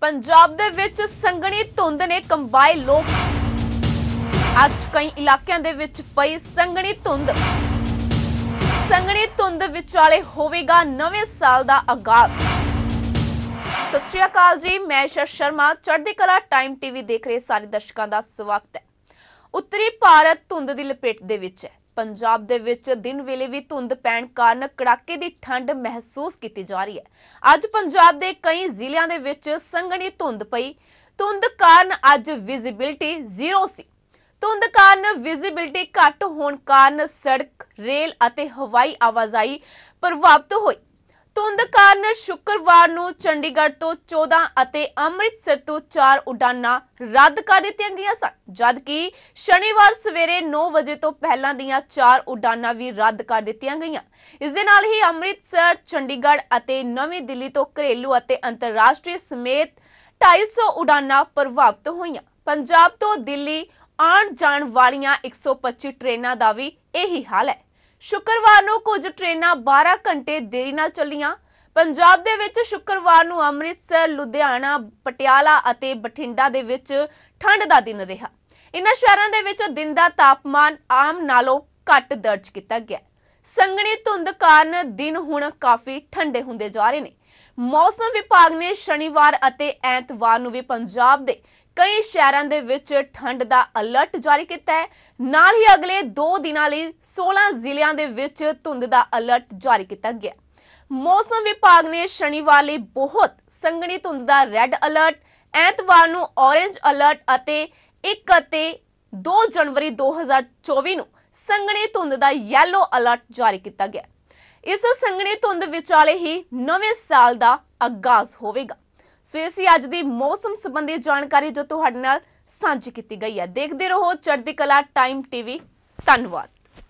ਪੰਜਾਬ ਦੇ ਵਿੱਚ ਸੰਘਣੀ ਧੁੰਦ ਨੇ ਕੰਬਾਈ ਲੋਕ ਅੱਜ ਕਈ ਇਲਾਕਿਆਂ ਦੇ ਵਿੱਚ ਪਈ ਸੰਘਣੀ ਧੁੰਦ ਸੰਘਣੀ ਧੁੰਦ ਵਿਚਾਲੇ ਹੋਵੇਗਾ ਨਵੇਂ ਸਾਲ ਦਾ ਆਗਾਜ਼ ਸਤਿ ਸ਼੍ਰੀ ਅਕਾਲ ਜੀ ਮੈਂ ਸ਼ਰ ਸ਼ਰਮਾ ਚੜ੍ਹਦੀ ਕਲਾ ਟਾਈਮ ਟੀਵੀ ਦੇਖ ਰਹੇ ਸਾਰੇ ਦਰਸ਼ਕਾਂ ਦਾ ਸਵਾਗਤ ਹੈ ਉੱਤਰੀ ਭਾਰਤ ਧੁੰਦ ਦੀ ਲਪੇਟ ਦੇ ਵਿੱਚ ਹੈ ਪੰਜਾਬ ਦੇ ਵਿੱਚ ਦਿਨ ਵੇਲੇ ਵੀ ਧੁੰਦ ਪੈਣ ਕਾਰਨ ਕੜਾਕੇ ਦੀ ਠੰਡ ਮਹਿਸੂਸ ਕੀਤੀ ਜਾ ਰਹੀ ਹੈ ਅੱਜ ਪੰਜਾਬ ਦੇ ਕਈ ਜ਼ਿਲ੍ਹਿਆਂ ਦੇ ਵਿੱਚ ਸੰਘਣੀ ਧੁੰਦ ਪਈ ਧੁੰਦ ਕਾਰਨ ਅੱਜ ਵਿਜ਼ਿਬਿਲਟੀ ਜ਼ੀਰੋ ਸੀ ਧੁੰਦ ਕਾਰਨ ਵਿਜ਼ਿਬਿਲਟੀ ਘੱਟ ਹੋਣ ਕਾਰਨ ਸੜਕ ਰੇਲ ਅਤੇ ਹਵਾਈ ਆਵਾਜਾਈ ਪ੍ਰਭਾਵਿਤ ਹੋਈ ਧੁੰਦ ਕਾਰਨ ਸ਼ੁੱਕਰਵਾਰ ਨੂੰ ਚੰਡੀਗੜ੍ਹ ਤੋਂ 14 ਅਤੇ ਅੰਮ੍ਰਿਤਸਰ ਤੋਂ 4 ਉਡਾਨਾਂ ਰੱਦ ਕਰ ਦਿੱਤੀਆਂ ਗਈਆਂ ਸਨ ਜਦਕਿ ਸ਼ਨੀਵਾਰ ਸਵੇਰੇ 9 ਵਜੇ ਤੋਂ ਪਹਿਲਾਂ ਦੀਆਂ 4 ਉਡਾਨਾਂ ਵੀ ਰੱਦ ਕਰ ਦਿੱਤੀਆਂ ਗਈਆਂ ਇਸ ਦੇ ਨਾਲ ਹੀ ਅੰਮ੍ਰਿਤਸਰ ਚੰਡੀਗੜ੍ਹ ਅਤੇ ਨਵੀਂ ਦਿੱਲੀ ਤੋਂ ਘਰੇਲੂ ਅਤੇ ਅੰਤਰਰਾਸ਼ਟਰੀ ਸਮੇਤ 250 ਉਡਾਨਾਂ ਪ੍ਰਭਾਵਿਤ ਹੋਈਆਂ ਪੰਜਾਬ ਤੋਂ ਦਿੱਲੀ ਆਉਣ ਜਾਣ ਵਾਲੀਆਂ 125 ਟ੍ਰੇਨਾਂ ਦਾ ਵੀ ਇਹੀ ਹਾਲ ਹੈ ਸ਼ੁੱਕਰਵਾਰ ਨੂੰ ਕੁਝ ਟ੍ਰੇਨਾਂ 12 ਘੰਟੇ ਦੇਰੀ ਨਾਲ ਚੱਲੀਆਂ ਪੰਜਾਬ ਦੇ ਵਿੱਚ ਸ਼ੁੱਕਰਵਾਰ ਨੂੰ ਅੰਮ੍ਰਿਤਸਰ ਲੁਧਿਆਣਾ ਪਟਿਆਲਾ ਅਤੇ ਬਠਿੰਡਾ ਦੇ ਵਿੱਚ ਠੰਡ ਦਾ ਦਿਨ ਰਿਹਾ ਇਨ੍ਹਾਂ ਸ਼ਹਿਰਾਂ ਦੇ ਵਿੱਚ ਦਿਨ ਦਾ ਤਾਪਮਾਨ ਆਮ ਨਾਲੋਂ ਘੱਟ ਦਰਜ ਕੀਤਾ ਗਿਆ ਸੰਘਣੀ ਧੁੰਦ ਕਾਰਨ ਦਿਨ ਹੁਣ ਕਾਫੀ ਠੰਡੇ ਹੁੰਦੇ ਜਾ ਰਹੇ ਨੇ ਮੌਸਮ ਵਿਭਾਗ ਨੇ ਸ਼ਨੀਵਾਰ ਅਤੇ ਐਤਵਾਰ ਨੂੰ ਵੀ ਪੰਜਾਬ ਦੇ ਕਈ ਸ਼ਹਿਰਾਂ ਦੇ ਵਿੱਚ ਠੰਡ ਦਾ ਅਲਰਟ ਜਾਰੀ ਕੀਤਾ ਹੈ ਨਾਲ ਹੀ ਅਗਲੇ 2 ਦਿਨਾਂ ਲਈ 16 ਜ਼ਿਲ੍ਹਿਆਂ ਦੇ ਵਿੱਚ ਧੁੰਦ ਦਾ ਅਲਰਟ ਜਾਰੀ ਕੀਤਾ ਗਿਆ ਮੌਸਮ ਵਿਭਾਗ ਨੇ ਸ਼ਨੀਵਾਰ ਲਈ ਬਹੁਤ ਸੰਘਣੀ ਧੁੰਦ ਦਾ ਰੈੱਡ ਅਲਰਟ ਐਤਵਾਰ ਨੂੰ ਔਰੇਂਜ ਅਲਰਟ ਅਤੇ 1 ਅਤੇ 2 ਜਨਵਰੀ 2024 ਨੂੰ ਸੰਘਣੀ ਧੁੰਦ ਦਾ ਯੈਲੋ ਅਲਰਟ ਜਾਰੀ ਕੀਤਾ ਗਿਆ ਇਸ ਸੰਘਣੀ ਧੁੰਦ ਵਿਚਾਲੇ ਹੀ ਨਵੇਂ ਸਾਲ ਦਾ ਆਗਾਜ਼ ਹੋਵੇਗਾ ਸੋ ਇਹ ਸੀ ਅੱਜ ਦੀ ਮੌਸਮ ਸੰਬੰਧੀ ਜਾਣਕਾਰੀ ਜੋ ਤੁਹਾਡੇ ਨਾਲ ਸਾਂਝੀ ਕੀਤੀ ਗਈ ਹੈ ਦੇਖਦੇ ਰਹੋ ਚੜ੍ਹਦੀ ਕਲਾ ਟਾਈਮ ਟੀਵੀ ਧੰਨਵਾਦ